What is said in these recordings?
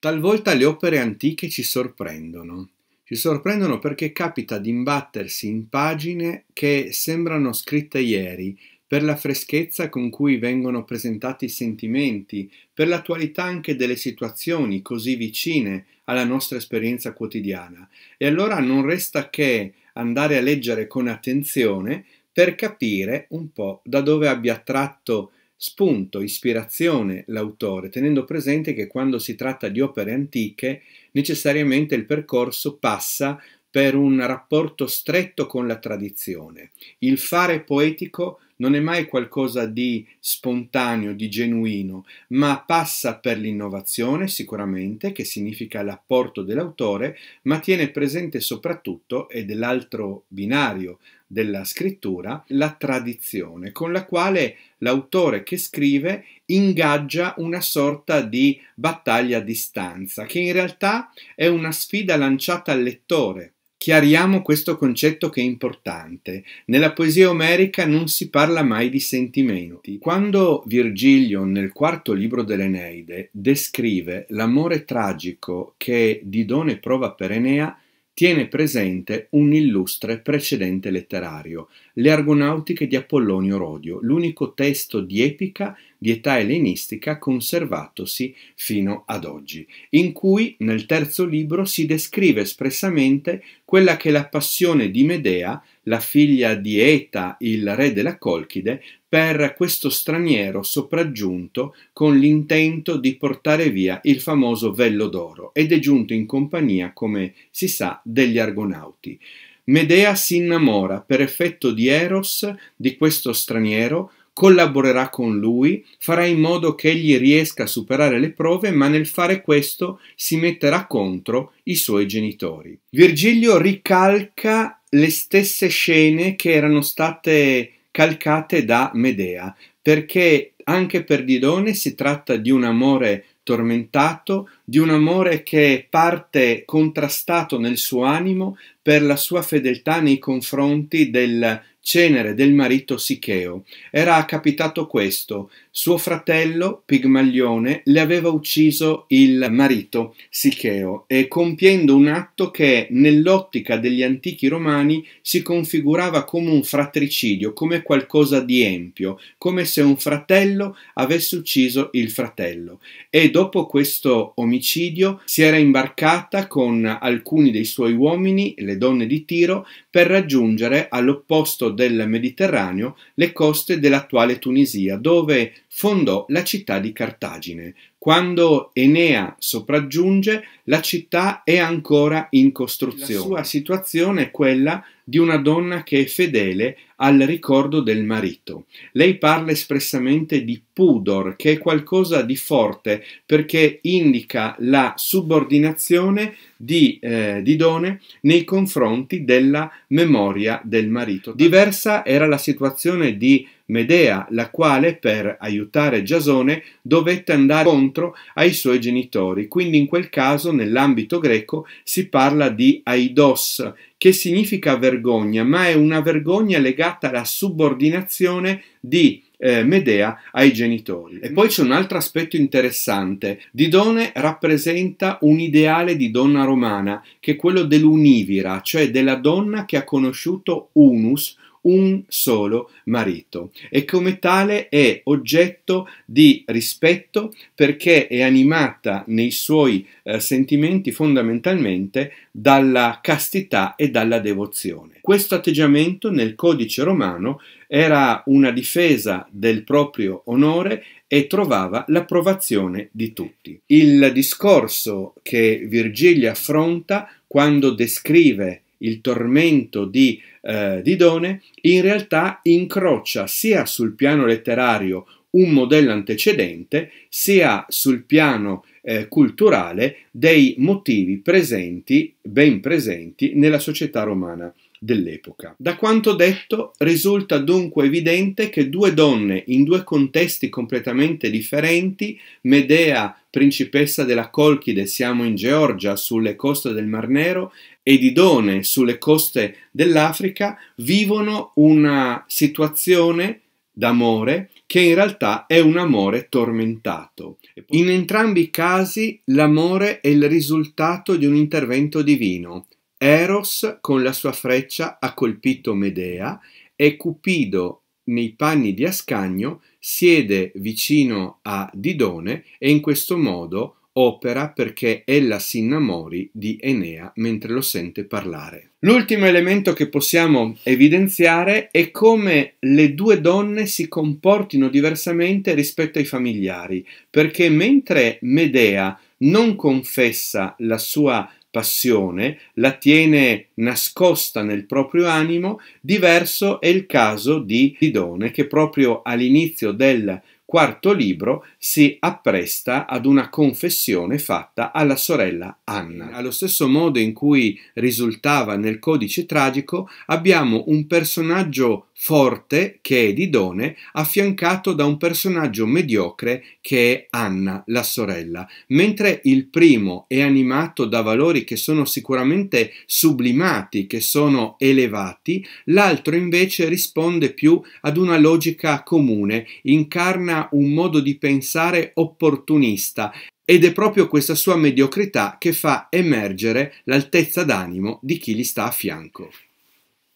Talvolta le opere antiche ci sorprendono. Ci sorprendono perché capita di imbattersi in pagine che sembrano scritte ieri, per la freschezza con cui vengono presentati i sentimenti, per l'attualità anche delle situazioni così vicine alla nostra esperienza quotidiana. E allora non resta che andare a leggere con attenzione per capire un po' da dove abbia tratto spunto, ispirazione l'autore, tenendo presente che quando si tratta di opere antiche necessariamente il percorso passa per un rapporto stretto con la tradizione. Il fare poetico non è mai qualcosa di spontaneo, di genuino, ma passa per l'innovazione sicuramente, che significa l'apporto dell'autore, ma tiene presente soprattutto, ed è l'altro binario della scrittura la tradizione, con la quale l'autore che scrive ingaggia una sorta di battaglia a distanza, che in realtà è una sfida lanciata al lettore. Chiariamo questo concetto che è importante. Nella poesia omerica non si parla mai di sentimenti. Quando Virgilio nel quarto libro dell'Eneide descrive l'amore tragico che Didone prova per Enea, tiene presente un illustre precedente letterario, le Argonautiche di Apollonio Rodio, l'unico testo di epica di età ellenistica conservatosi fino ad oggi, in cui nel terzo libro si descrive espressamente quella che è la passione di Medea, la figlia di Eta, il re della Colchide, per questo straniero sopraggiunto con l'intento di portare via il famoso vello d'oro ed è giunto in compagnia, come si sa, degli argonauti. Medea si innamora per effetto di Eros di questo straniero collaborerà con lui, farà in modo che egli riesca a superare le prove, ma nel fare questo si metterà contro i suoi genitori. Virgilio ricalca le stesse scene che erano state calcate da Medea, perché anche per Didone si tratta di un amore tormentato, di un amore che parte contrastato nel suo animo per la sua fedeltà nei confronti del cenere del marito Sicheo. Era capitato questo. Suo fratello Pigmaglione le aveva ucciso il marito Sicheo e compiendo un atto che nell'ottica degli antichi romani si configurava come un fratricidio, come qualcosa di empio, come se un fratello avesse ucciso il fratello. E dopo questo omicidio si era imbarcata con alcuni dei suoi uomini, le donne di Tiro, per raggiungere all'opposto del Mediterraneo le coste dell'attuale Tunisia, dove fondò la città di Cartagine. Quando Enea sopraggiunge, la città è ancora in costruzione. La sua situazione è quella di una donna che è fedele al ricordo del marito. Lei parla espressamente di pudor, che è qualcosa di forte perché indica la subordinazione di eh, Didone nei confronti della memoria del marito. Diversa era la situazione di Medea, la quale per aiutare Giasone dovette andare contro ai suoi genitori. Quindi in quel caso nell'ambito greco si parla di aidos, che significa vergogna, ma è una vergogna legata alla subordinazione di eh, Medea ai genitori. E poi c'è un altro aspetto interessante. Didone rappresenta un ideale di donna romana, che è quello dell'univira, cioè della donna che ha conosciuto unus, un solo marito e come tale è oggetto di rispetto perché è animata nei suoi eh, sentimenti fondamentalmente dalla castità e dalla devozione. Questo atteggiamento nel codice romano era una difesa del proprio onore e trovava l'approvazione di tutti. Il discorso che Virgilio affronta quando descrive il tormento di eh, Didone, in realtà incrocia sia sul piano letterario un modello antecedente, sia sul piano eh, culturale dei motivi presenti, ben presenti, nella società romana dell'epoca. Da quanto detto risulta dunque evidente che due donne in due contesti completamente differenti, Medea, principessa della Colchide, siamo in Georgia, sulle coste del Mar Nero, ed idonee sulle coste dell'Africa vivono una situazione d'amore che in realtà è un amore tormentato. In entrambi i casi l'amore è il risultato di un intervento divino. Eros con la sua freccia ha colpito Medea e Cupido nei panni di Ascagno siede vicino a Didone e in questo modo opera perché ella si innamori di Enea mentre lo sente parlare. L'ultimo elemento che possiamo evidenziare è come le due donne si comportino diversamente rispetto ai familiari, perché mentre Medea non confessa la sua passione, la tiene nascosta nel proprio animo, diverso è il caso di Didone che proprio all'inizio del quarto libro si appresta ad una confessione fatta alla sorella Anna. Allo stesso modo in cui risultava nel codice tragico, abbiamo un personaggio forte che è Didone, affiancato da un personaggio mediocre che è Anna, la sorella. Mentre il primo è animato da valori che sono sicuramente sublimati, che sono elevati, l'altro invece risponde più ad una logica comune, incarna un modo di pensare opportunista ed è proprio questa sua mediocrità che fa emergere l'altezza d'animo di chi gli sta a fianco.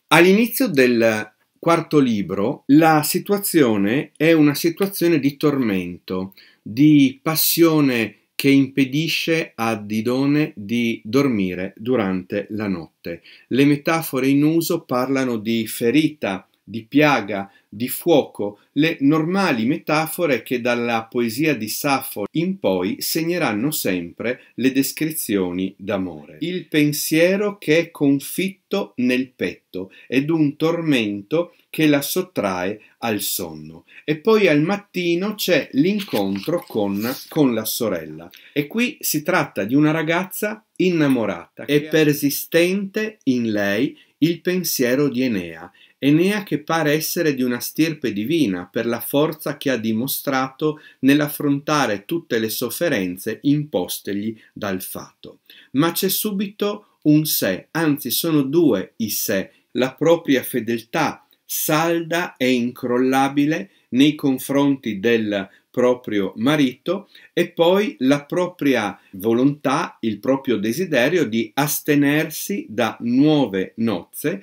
All'inizio del quarto libro la situazione è una situazione di tormento, di passione che impedisce a Didone di dormire durante la notte. Le metafore in uso parlano di ferita, di piaga, di fuoco, le normali metafore che dalla poesia di Saffo in poi segneranno sempre le descrizioni d'amore. Il pensiero che è confitto nel petto ed un tormento che la sottrae al sonno. E poi al mattino c'è l'incontro con, con la sorella. E qui si tratta di una ragazza innamorata. È persistente in lei il pensiero di Enea Enea che pare essere di una stirpe divina per la forza che ha dimostrato nell'affrontare tutte le sofferenze impostegli dal fato. Ma c'è subito un sé, anzi sono due i sé, la propria fedeltà salda e incrollabile nei confronti del proprio marito e poi la propria volontà, il proprio desiderio di astenersi da nuove nozze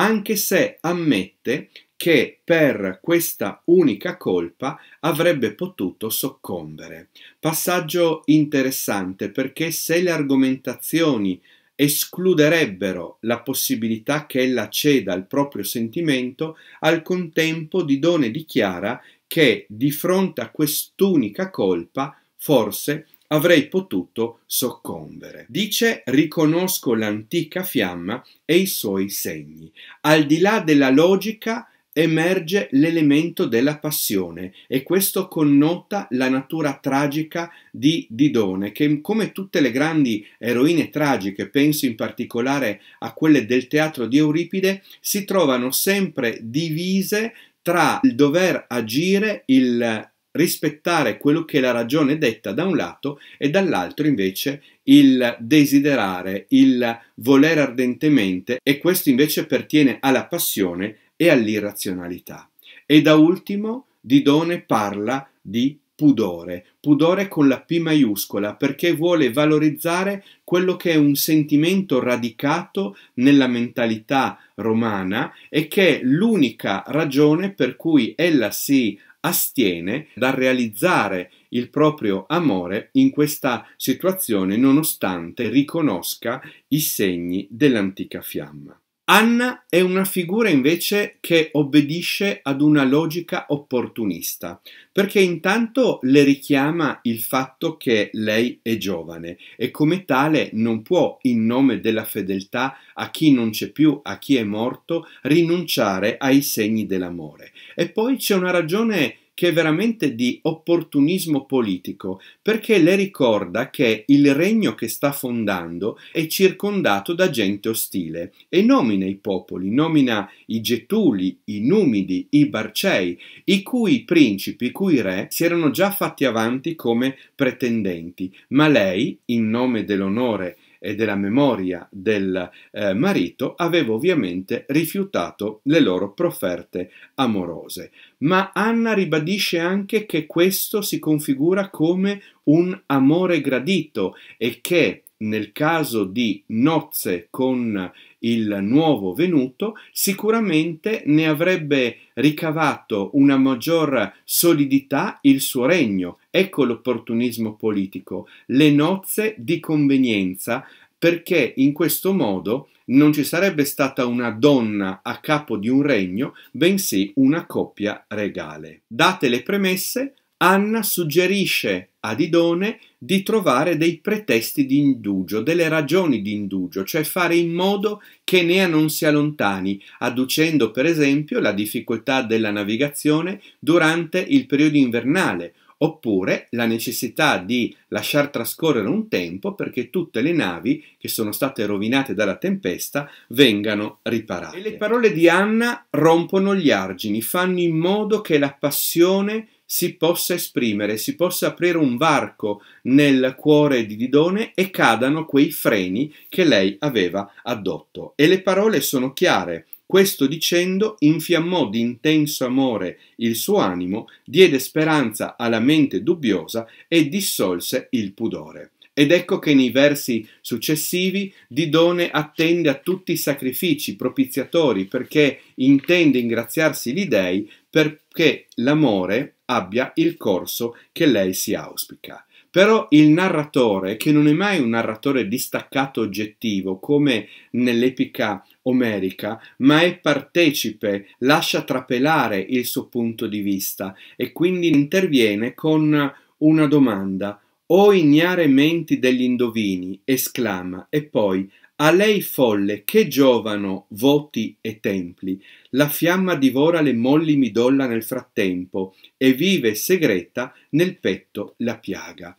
anche se ammette che per questa unica colpa avrebbe potuto soccombere. Passaggio interessante perché se le argomentazioni escluderebbero la possibilità che ella ceda al proprio sentimento, al contempo Didone dichiara che di fronte a quest'unica colpa forse avrei potuto soccombere. Dice riconosco l'antica fiamma e i suoi segni. Al di là della logica emerge l'elemento della passione e questo connota la natura tragica di Didone che come tutte le grandi eroine tragiche, penso in particolare a quelle del teatro di Euripide, si trovano sempre divise tra il dover agire, il rispettare quello che la ragione detta da un lato e dall'altro invece il desiderare, il volere ardentemente e questo invece pertiene alla passione e all'irrazionalità. E da ultimo Didone parla di pudore, pudore con la P maiuscola perché vuole valorizzare quello che è un sentimento radicato nella mentalità romana e che è l'unica ragione per cui ella si astiene dal realizzare il proprio amore in questa situazione nonostante riconosca i segni dell'antica fiamma. Anna è una figura invece che obbedisce ad una logica opportunista, perché intanto le richiama il fatto che lei è giovane e come tale non può, in nome della fedeltà a chi non c'è più, a chi è morto, rinunciare ai segni dell'amore. E poi c'è una ragione che è veramente di opportunismo politico, perché le ricorda che il regno che sta fondando è circondato da gente ostile e nomina i popoli, nomina i Getuli, i Numidi, i Barcei, i cui principi, i cui re si erano già fatti avanti come pretendenti, ma lei, in nome dell'onore e della memoria del eh, marito, aveva ovviamente rifiutato le loro profferte amorose. Ma Anna ribadisce anche che questo si configura come un amore gradito e che nel caso di nozze con il nuovo venuto, sicuramente ne avrebbe ricavato una maggior solidità il suo regno. Ecco l'opportunismo politico, le nozze di convenienza, perché in questo modo non ci sarebbe stata una donna a capo di un regno, bensì una coppia regale. Date le premesse, Anna suggerisce ad Idone di trovare dei pretesti di indugio, delle ragioni di indugio, cioè fare in modo che Enea non si allontani, adducendo per esempio la difficoltà della navigazione durante il periodo invernale, oppure la necessità di lasciar trascorrere un tempo perché tutte le navi che sono state rovinate dalla tempesta vengano riparate. E le parole di Anna rompono gli argini, fanno in modo che la passione si possa esprimere, si possa aprire un varco nel cuore di Didone e cadano quei freni che lei aveva addotto. E le parole sono chiare. Questo dicendo infiammò di intenso amore il suo animo, diede speranza alla mente dubbiosa e dissolse il pudore. Ed ecco che nei versi successivi Didone attende a tutti i sacrifici propiziatori perché intende ingraziarsi gli dei per che l'amore abbia il corso che lei si auspica. Però il narratore, che non è mai un narratore distaccato oggettivo come nell'epica omerica, ma è partecipe, lascia trapelare il suo punto di vista e quindi interviene con una domanda. O ignare menti degli indovini, esclama, e poi a lei folle che giovano voti e templi, la fiamma divora le molli midolla nel frattempo e vive segreta nel petto la piaga.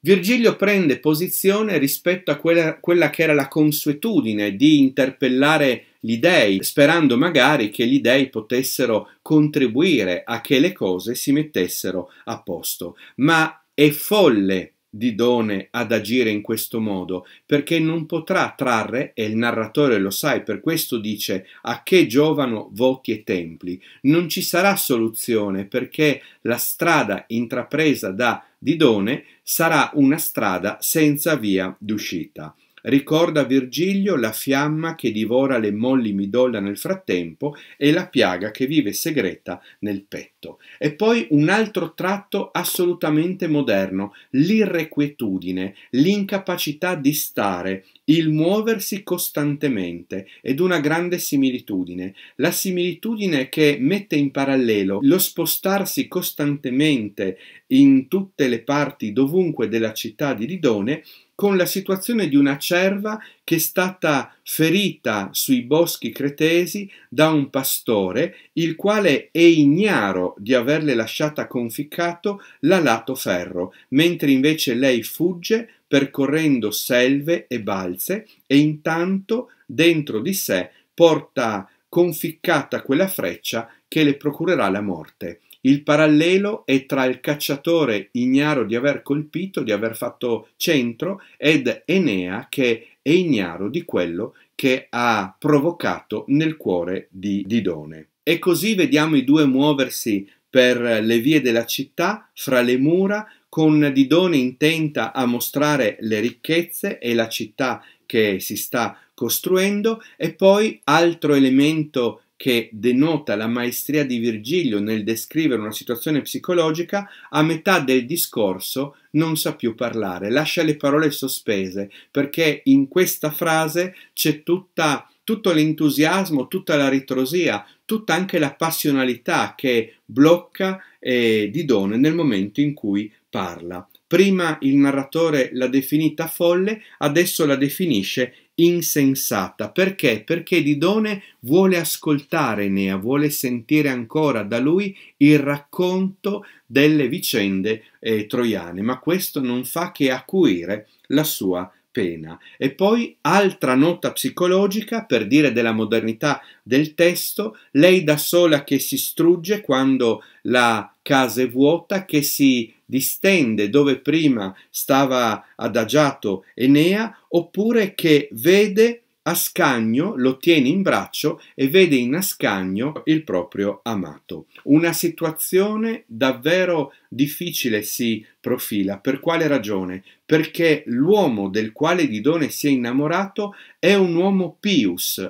Virgilio prende posizione rispetto a quella, quella che era la consuetudine di interpellare gli dèi, sperando magari che gli dèi potessero contribuire a che le cose si mettessero a posto. Ma è folle Didone ad agire in questo modo perché non potrà trarre, e il narratore lo sa e per questo dice a che giovano voti e templi, non ci sarà soluzione perché la strada intrapresa da Didone sarà una strada senza via d'uscita. Ricorda Virgilio la fiamma che divora le molli midolla nel frattempo e la piaga che vive segreta nel petto. E poi un altro tratto assolutamente moderno, l'irrequietudine, l'incapacità di stare, il muoversi costantemente ed una grande similitudine, la similitudine che mette in parallelo lo spostarsi costantemente in tutte le parti dovunque della città di Didone con la situazione di una cerva che è stata ferita sui boschi cretesi da un pastore, il quale è ignaro di averle lasciata conficcato l'alato ferro, mentre invece lei fugge percorrendo selve e balze e intanto dentro di sé porta conficcata quella freccia che le procurerà la morte. Il parallelo è tra il cacciatore ignaro di aver colpito, di aver fatto centro, ed Enea che è ignaro di quello che ha provocato nel cuore di Didone. E così vediamo i due muoversi per le vie della città, fra le mura, con Didone intenta a mostrare le ricchezze e la città che si sta costruendo e poi altro elemento che denota la maestria di Virgilio nel descrivere una situazione psicologica, a metà del discorso non sa più parlare, lascia le parole sospese, perché in questa frase c'è tutta, tutto l'entusiasmo, tutta la ritrosia, tutta anche la passionalità che blocca eh, Didone nel momento in cui parla. Prima il narratore l'ha definita folle, adesso la definisce insensata. Perché? Perché Didone vuole ascoltare Enea, vuole sentire ancora da lui il racconto delle vicende eh, troiane, ma questo non fa che acuire la sua pena. E poi, altra nota psicologica, per dire della modernità del testo, lei da sola che si strugge quando la casa è vuota, che si distende dove prima stava adagiato Enea, oppure che vede Ascagno lo tiene in braccio e vede in Ascagno il proprio amato. Una situazione davvero difficile si profila. Per quale ragione? Perché l'uomo del quale Didone si è innamorato è un uomo pius,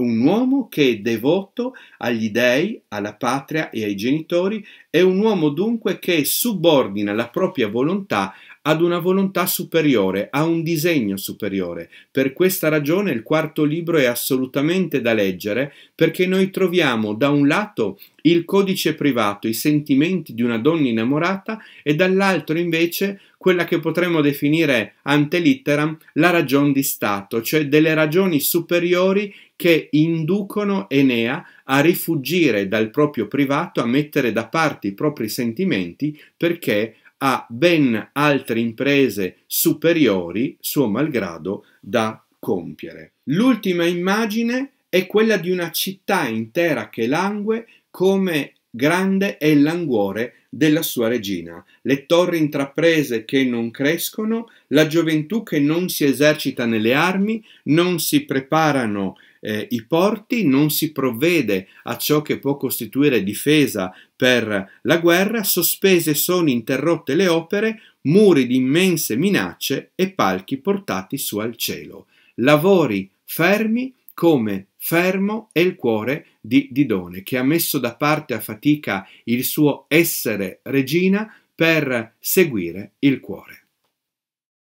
un uomo che è devoto agli dèi, alla patria e ai genitori, è un uomo dunque che subordina la propria volontà ad una volontà superiore, a un disegno superiore. Per questa ragione il quarto libro è assolutamente da leggere perché noi troviamo da un lato il codice privato, i sentimenti di una donna innamorata e dall'altro invece quella che potremmo definire ante litteram la ragion di Stato, cioè delle ragioni superiori che inducono Enea a rifugire dal proprio privato, a mettere da parte i propri sentimenti perché ha ben altre imprese superiori, suo malgrado, da compiere. L'ultima immagine è quella di una città intera che langue come Grande è il languore della sua regina, le torri intraprese che non crescono, la gioventù che non si esercita nelle armi, non si preparano eh, i porti, non si provvede a ciò che può costituire difesa per la guerra, sospese sono interrotte le opere, muri di immense minacce e palchi portati su al cielo. Lavori fermi come Fermo è il cuore di Didone, che ha messo da parte a fatica il suo essere regina per seguire il cuore.